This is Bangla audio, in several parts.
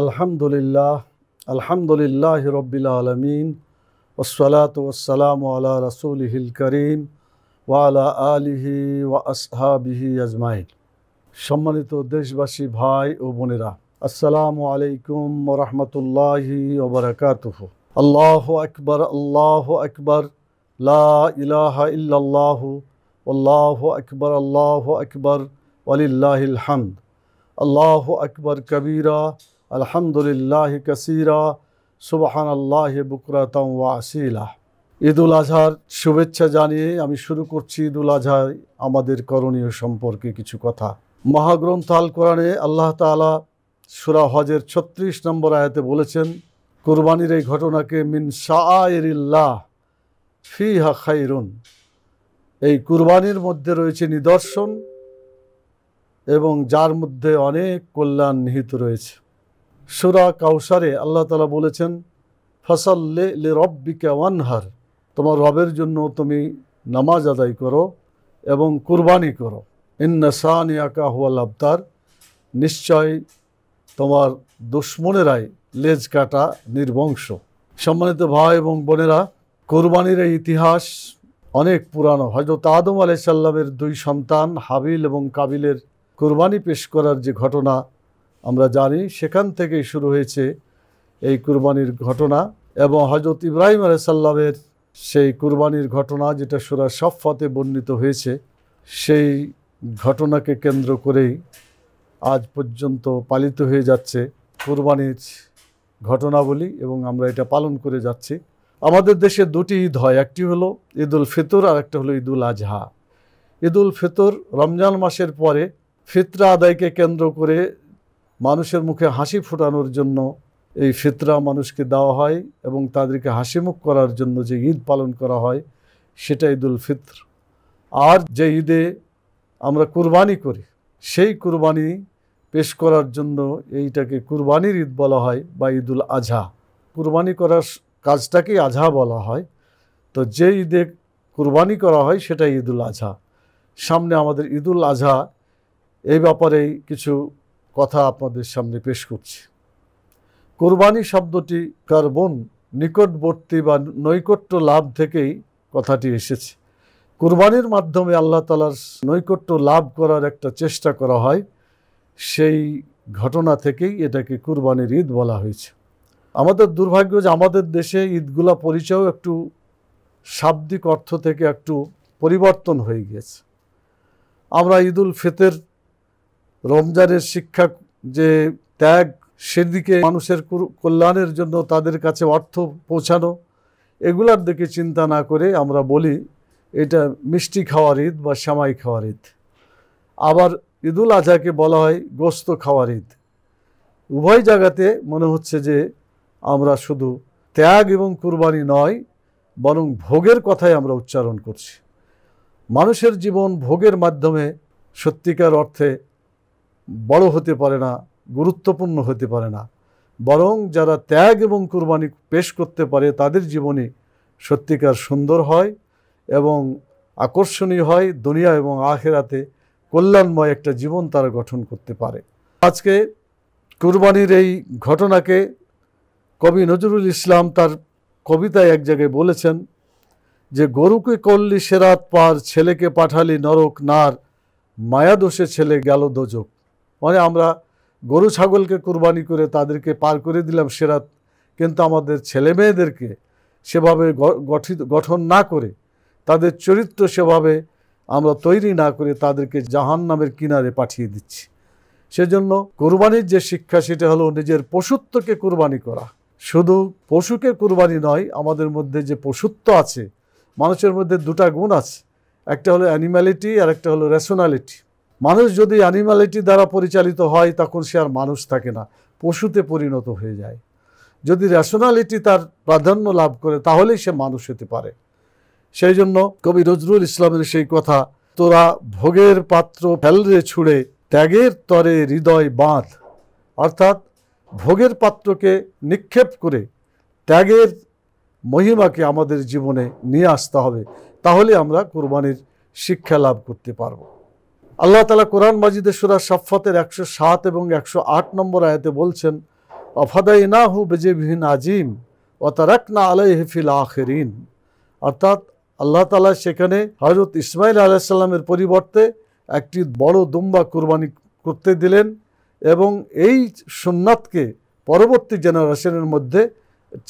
الحمد لله الحمد لله رب العالمين والصلاة والسلام على رسوله الكريم وعلى آله وأصحابه أجمعين সম্মানিত দেশবাসী ভাই ও বোনেরা আসসালামু আলাইকুম রহমতুল্লাহি ওবরাকাতুহ আল্লাহ আকবর আল্লাহ আকবর লা ইলাহা ইল্লাল্লাহু আল্লাহ আকবর আল্লাহ আকবর ওয়ালিল্লাহিল হামদ আল্লাহ আকবর কবিরা আলহামদুলিল্লাহ কাসিরা সুবাহান আল্লাহ বুকরাতম ওয়াসিলা ঈদুল আজহার শুভেচ্ছা জানিয়ে আমি শুরু করছি ঈদুল আজহার আমাদের করণীয় সম্পর্কে কিছু কথা মহাগ্রন্থ আল কোরআনে আল্লাহ তালা সুরা হজের ছত্রিশ নম্বর আয়াতে বলেছেন কোরবানির এই ঘটনাকে মিন শাহ ফি হা খাইরুন এই কুরবানির মধ্যে রয়েছে নিদর্শন এবং যার মধ্যে অনেক কল্যাণ নিহিত রয়েছে সুরা কাউসারে আল্লাহ তালা বলেছেন ফসল্লে লে ওয়ানহার তোমার রবের জন্য তুমি নামাজ আদায় করো এবং কুরবানি করো ইন্না সাহানি হুয়াল আবতার নিশ্চয় তোমার দুশ্মনেরাই লেজ কাটা নির্বংশ সম্মানিত ভাই এবং বোনেরা কোরবানির এই ইতিহাস অনেক পুরানো হজরত আদম আলাইসাল্লামের দুই সন্তান হাবিল এবং কাবিলের কোরবানি পেশ করার যে ঘটনা আমরা জানি সেখান থেকেই শুরু হয়েছে এই কুরবানির ঘটনা এবং হজরত ইব্রাহিম আলাইসাল্লামের সেই কুরবানির ঘটনা যেটা সুরা সফাতে বর্ণিত হয়েছে সেই ঘটনাকে কেন্দ্র করেই আজ পর্যন্ত পালিত হয়ে যাচ্ছে কুরবানির ঘটনাবলী এবং আমরা এটা পালন করে যাচ্ছি আমাদের দেশে দুটি ঈদ হয় একটি হলো ঈদুল ফিতর আর একটা হলো ঈদুল আজহা ঈদুল ফিতর রমজান মাসের পরে ফিতরা আদায়কে কেন্দ্র করে মানুষের মুখে হাসি ফোটানোর জন্য এই ফিতরা মানুষকে দেওয়া হয় এবং তাদেরকে হাসিমুখ করার জন্য যে ঈদ পালন করা হয় সেটা ঈদুল ফিত্র আর যে ঈদে আমরা কুরবানি করি সেই কুরবানি পেশ করার জন্য এইটাকে কুরবানির ঈদ বলা হয় বা ঈদুল আজহা কুরবানি করার কাজটাকেই আজহা বলা হয় তো যে ঈদে কুরবানি করা হয় সেটা ঈদুল আজহা সামনে আমাদের ঈদুল আজহা এই ব্যাপারে কিছু কথা আপনাদের সামনে পেশ করছি কোরবানি শব্দটি কার্বন নিকটবর্তী বা নৈকট্য লাভ থেকেই কথাটি এসেছে কোরবানির মাধ্যমে আল্লাহ তালার নৈকট্য লাভ করার একটা চেষ্টা করা হয় সেই ঘটনা থেকেই এটাকে কুরবানির ঈদ বলা হয়েছে আমাদের দুর্ভাগ্য যে আমাদের দেশে ঈদগুলা পরিচয় একটু শাব্দিক অর্থ থেকে একটু পরিবর্তন হয়ে গিয়েছে আমরা ঈদুল ফিতর রমজানের শিক্ষা যে ত্যাগ সেদিকে মানুষের কল্যাণের জন্য তাদের কাছে অর্থ পৌঁছানো এগুলার দিকে চিন্তা না করে আমরা বলি এটা মিষ্টি খাওয়ার ঈদ বা শ্যামাই খাওয়ার ঈদ আবার ঈদুল আজহাকে বলা হয় গোস্ত খাওয়ার ঈদ উভয় জায়গাতে মনে হচ্ছে যে আমরা শুধু ত্যাগ এবং কুরবানি নয় বরং ভোগের কথাই আমরা উচ্চারণ করছি মানুষের জীবন ভোগের মাধ্যমে সত্যিকার অর্থে বড় হতে পারে না গুরুত্বপূর্ণ হতে পারে না বরং যারা ত্যাগ এবং কুরবানি পেশ করতে পারে তাদের জীবনে সত্যিকার সুন্দর হয় এবং আকর্ষণীয় হয় দুনিয়া এবং আখেরাতে কল্যাণময় একটা জীবন তারা গঠন করতে পারে আজকে কুরবানির এই ঘটনাকে কবি নজরুল ইসলাম তার কবিতায় এক জায়গায় বলেছেন যে গরুকে করলি সেরাত পার ছেলেকে পাঠালি নরক নার দোষে ছেলে গেল দোজক মানে আমরা গরু ছাগলকে কুরবানি করে তাদেরকে পার করে দিলাম সেরাত কিন্তু আমাদের ছেলে মেয়েদেরকে সেভাবে গঠিত গঠন না করে তাদের চরিত্র সেভাবে আমরা তৈরি না করে তাদেরকে জাহান নামের কিনারে পাঠিয়ে দিচ্ছি সেজন্য কোরবানির যে শিক্ষা সেটা হলো নিজের পশুত্বকে কুরবানি করা শুধু পশুকে কুরবানি নয় আমাদের মধ্যে যে পশুত্ব আছে মানুষের মধ্যে দুটা গুণ আছে একটা হলো অ্যানিম্যালিটি আর একটা হলো রেশনালিটি মানুষ যদি অ্যানিমালিটি দ্বারা পরিচালিত হয় তখন সে আর মানুষ থাকে না পশুতে পরিণত হয়ে যায় যদি রেশনালিটি তার প্রাধান্য লাভ করে তাহলেই সে মানুষ হতে পারে সেই জন্য কবি নজরুল ইসলামের সেই কথা তোরা ভোগের পাত্র ফেলরে ছুঁড়ে ত্যাগের তরে হৃদয় বাঁধ অর্থাৎ ভোগের পাত্রকে নিক্ষেপ করে ত্যাগের মহিমাকে আমাদের জীবনে নিয়ে আসতে হবে তাহলে আমরা কোরবানির শিক্ষা লাভ করতে পারবো আল্লাহ তালা কোরআন মাজিদে সুরা সাফাতের একশো সাত এবং একশো আট নম্বর আয়াতে বলছেন অফাদাইনা হু বেজেবিহীন আজিম ও না আলাই হেফিল আখেরিন অর্থাৎ আল্লাহ তালা সেখানে হজরত ইসমাইল আলাইসাল্লামের পরিবর্তে একটি বড় দুম্বা কুরবানি করতে দিলেন এবং এই সোমনাথকে পরবর্তী জেনারেশনের মধ্যে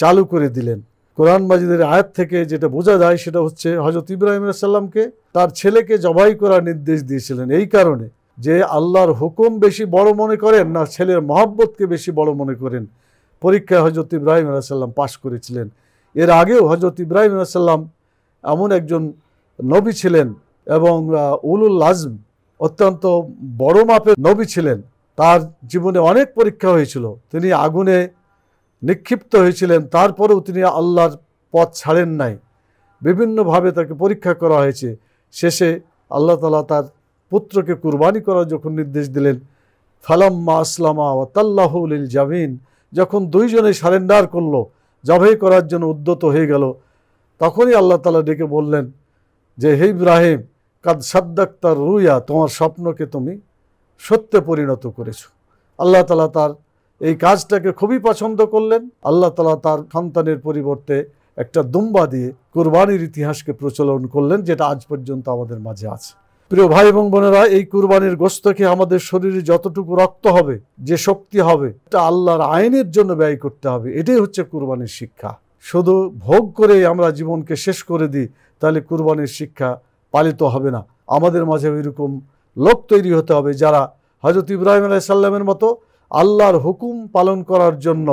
চালু করে দিলেন কোরআন মাজিদের আয়াত থেকে যেটা বোঝা যায় সেটা হচ্ছে হজরত ইব্রাহিম সাল্লামকে তার ছেলেকে জবাই করার নির্দেশ দিয়েছিলেন এই কারণে যে আল্লাহর হুকুম বেশি বড় মনে করেন না ছেলের মহাব্বতকে বেশি বড় মনে করেন পরীক্ষায় হজরত ইব্রাহিম সাল্লাম পাশ করেছিলেন এর আগেও হজরত ইব্রাহিম সাল্লাম এমন একজন নবী ছিলেন এবং উলুল আজম অত্যন্ত বড় মাপের নবী ছিলেন তার জীবনে অনেক পরীক্ষা হয়েছিল তিনি আগুনে নিক্ষিপ্ত হয়েছিলেন তারপরেও তিনি আল্লাহর পথ ছাড়েন নাই বিভিন্নভাবে তাকে পরীক্ষা করা হয়েছে শেষে আল্লাহ তালা তার পুত্রকে কুরবানি করার যখন নির্দেশ দিলেন ফালাম্মা আসলামা ওয়াতাল্লাহুল জামিন যখন দুইজনে সারেন্ডার করলো জবাই করার জন্য উদ্যত হয়ে গেল তখনই আল্লাহ তালা ডেকে বললেন যে হে ইব্রাহিম কাদ সাদ্দাক্তার রুইয়া তোমার স্বপ্নকে তুমি সত্যে পরিণত করেছো আল্লাহ তালা তার এই কাজটাকে খুবই পছন্দ করলেন আল্লাহ তালা তার সন্তানের পরিবর্তে একটা দুম্বা দিয়ে কোরবানির ইতিহাসকে প্রচলন করলেন যেটা আজ পর্যন্ত আমাদের মাঝে আছে প্রিয় ভাই এবং বোনেরা এই কুরবানির গোস্তকে আমাদের শরীরে যতটুকু রক্ত হবে যে শক্তি হবে এটা আল্লাহর আইনের জন্য ব্যয় করতে হবে এটাই হচ্ছে কুরবানির শিক্ষা শুধু ভোগ করে আমরা জীবনকে শেষ করে দিই তাহলে কুরবানির শিক্ষা পালিত হবে না আমাদের মাঝে ওইরকম লোক তৈরি হতে হবে যারা হজরত ইব্রাহিম আলাইসাল্লামের মতো আল্লাহর হুকুম পালন করার জন্য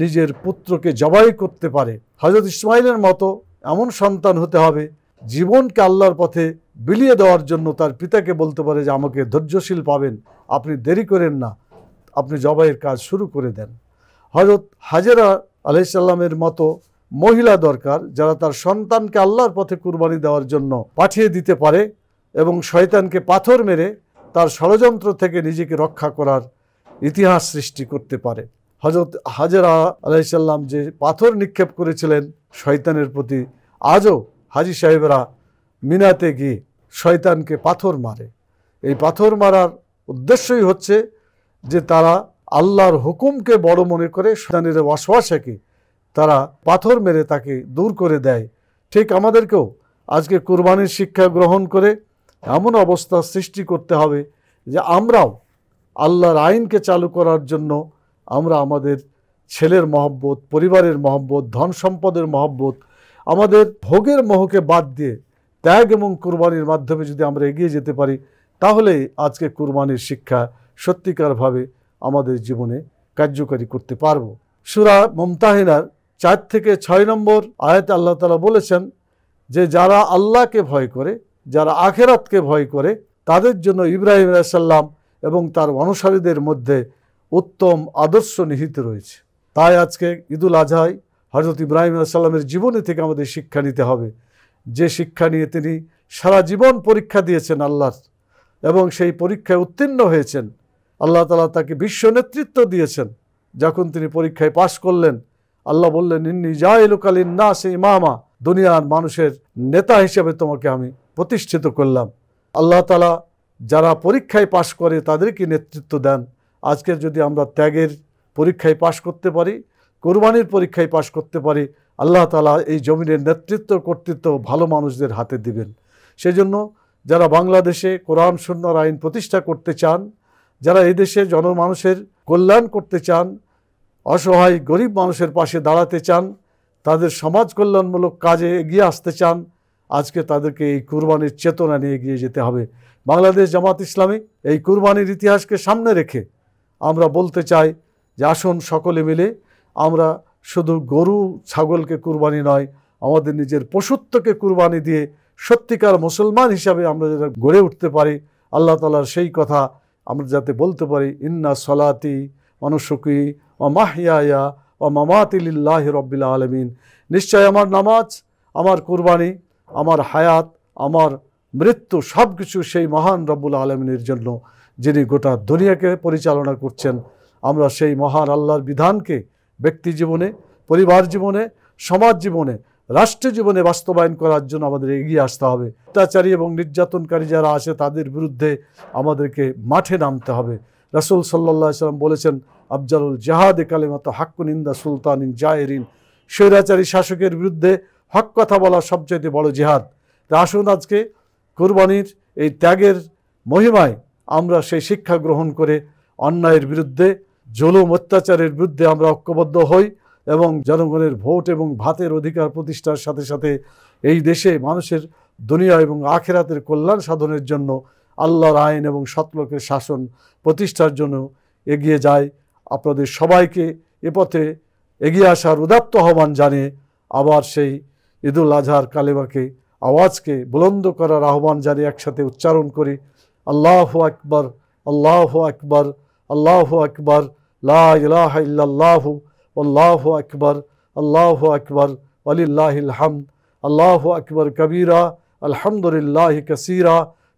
নিজের পুত্রকে জবাই করতে পারে হজরত ইসমাইলের মতো এমন সন্তান হতে হবে জীবনকে আল্লাহর পথে বিলিয়ে দেওয়ার জন্য তার পিতাকে বলতে পারে যে আমাকে ধৈর্যশীল পাবেন আপনি দেরি করেন না আপনি জবাইয়ের কাজ শুরু করে দেন হজরত হাজেরা আলাইসাল্লামের মতো মহিলা দরকার যারা তার সন্তানকে আল্লাহর পথে কুরবানি দেওয়ার জন্য পাঠিয়ে দিতে পারে এবং শয়তানকে পাথর মেরে তার ষড়যন্ত্র থেকে নিজেকে রক্ষা করার ইতিহাস সৃষ্টি করতে পারে হজরত হাজরা আলাইসাল্লাম যে পাথর নিক্ষেপ করেছিলেন শয়তানের প্রতি আজও হাজি সাহেবরা মিনাতে গিয়ে শয়তানকে পাথর মারে এই পাথর মারার উদ্দেশ্যই হচ্ছে যে তারা আল্লাহর হুকুমকে বড় মনে করে শয়তানের ওয়াসওয়াসাকে তারা পাথর মেরে তাকে দূর করে দেয় ঠিক আমাদেরকেও আজকে কোরবানির শিক্ষা গ্রহণ করে এমন অবস্থা সৃষ্টি করতে হবে যে আমরাও আল্লাহর আইনকে চালু করার জন্য আমরা আমাদের ছেলের মহব্বত পরিবারের মহব্বত ধন সম্পদের মহব্বত আমাদের ভোগের মোহকে বাদ দিয়ে ত্যাগ এবং কুরবানির মাধ্যমে যদি আমরা এগিয়ে যেতে পারি তাহলে আজকে কুরবানির শিক্ষা সত্যিকারভাবে আমাদের জীবনে কার্যকারী করতে পারব সুরা মমতাহিনার চার থেকে ছয় নম্বর আয়াত আল্লাহ তালা বলেছেন যে যারা আল্লাহকে ভয় করে যারা আখেরাতকে ভয় করে তাদের জন্য ইব্রাহিম সাল্লাম এবং তার অনুসারীদের মধ্যে উত্তম আদর্শ নিহিত রয়েছে তাই আজকে ঈদুল আজহায় হজরত ইব্রাহিম আসাল্লামের জীবনী থেকে আমাদের শিক্ষা নিতে হবে যে শিক্ষা নিয়ে তিনি সারা জীবন পরীক্ষা দিয়েছেন আল্লাহর এবং সেই পরীক্ষায় উত্তীর্ণ হয়েছেন আল্লাহ তালা তাকে বিশ্ব নেতৃত্ব দিয়েছেন যখন তিনি পরীক্ষায় পাশ করলেন আল্লাহ বললেন ইন্নি না সে ইমামা দুনিয়ার মানুষের নেতা হিসেবে তোমাকে আমি প্রতিষ্ঠিত করলাম আল্লাহ তালা যারা পরীক্ষায় পাশ করে তাদেরকে নেতৃত্ব দেন আজকের যদি আমরা ত্যাগের পরীক্ষায় পাশ করতে পারি কোরবানির পরীক্ষায় পাশ করতে পারি আল্লাহ তালা এই জমিনের নেতৃত্ব কর্তৃত্ব ভালো মানুষদের হাতে দিবেন সেজন্য যারা বাংলাদেশে কোরআন সুন্নার আইন প্রতিষ্ঠা করতে চান যারা এদেশে জনমানুষের কল্যাণ করতে চান অসহায় গরিব মানুষের পাশে দাঁড়াতে চান তাদের সমাজ কল্যাণমূলক কাজে এগিয়ে আসতে চান আজকে তাদেরকে এই কুরবানির চেতনা নিয়ে গিয়ে যেতে হবে বাংলাদেশ জামাত ইসলামী এই কুরবানির ইতিহাসকে সামনে রেখে আমরা বলতে চাই যে আসুন সকলে মিলে আমরা শুধু গরু ছাগলকে কুরবানি নয় আমাদের নিজের পশুত্বকে কুরবানি দিয়ে সত্যিকার মুসলমান হিসাবে আমরা যারা গড়ে উঠতে পারি আল্লাহ তালার সেই কথা আমরা যাতে বলতে পারি ইন্না সলাতি মানসুকি ও মাহিয়া ও মামাতিল্লাহ রব্বিল আলমিন নিশ্চয় আমার নামাজ আমার কুরবানি আমার হায়াত আমার মৃত্যু সব কিছু সেই মহান রব্বুল আলমিনের জন্য যিনি গোটা দুনিয়াকে পরিচালনা করছেন আমরা সেই মহান আল্লাহর বিধানকে ব্যক্তি জীবনে পরিবার জীবনে সমাজ জীবনে রাষ্ট্র জীবনে বাস্তবায়ন করার জন্য আমাদের এগিয়ে আসতে হবে অত্যাচারী এবং নির্যাতনকারী যারা আছে তাদের বিরুদ্ধে আমাদেরকে মাঠে নামতে হবে রাসুল সাল্লা সাল্লাম বলেছেন আফজালুল জাহাদে কালেমাত হাক্কুনিন্দা সুলতানিন জায়েরিন স্বৈরাচারী শাসকের বিরুদ্ধে হক কথা বলা সবচেয়ে বড় জিহাদ তা আসুন আজকে কুরবানির এই ত্যাগের মহিমায় আমরা সেই শিক্ষা গ্রহণ করে অন্যায়ের বিরুদ্ধে জলুম অত্যাচারের বিরুদ্ধে আমরা ঐক্যবদ্ধ হই এবং জনগণের ভোট এবং ভাতের অধিকার প্রতিষ্ঠার সাথে সাথে এই দেশে মানুষের দুনিয়া এবং আখেরাতের কল্যাণ সাধনের জন্য আল্লাহর আইন এবং সতলোকের শাসন প্রতিষ্ঠার জন্য এগিয়ে যায় আপনাদের সবাইকে এ পথে এগিয়ে আসার উদাত্ত আহ্বান জানিয়ে আবার সেই ঈদুল আজহার কালেমাকে আওয়াজকে বুলন্দ করার আহ্বান জানিয়ে একসাথে উচ্চারণ করি আল্লাহ আকবর আল্লাহ আকবর আল্লাহ আকবর লাহ ইহু আল্লাহ আকবর আল্লাহ আকবর আলিল্লাহিল হাম আল্লাহ আকবর কবিরা আলহামদুলিল্লাহ কসিরা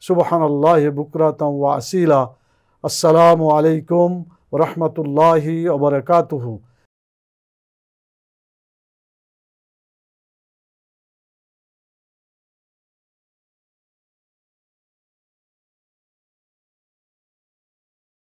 সুবহান আল্লাহ বুকরাতম আসিলা আসসালামু আলাইকুম রহমতুল্লাহি ওবরকাতুহু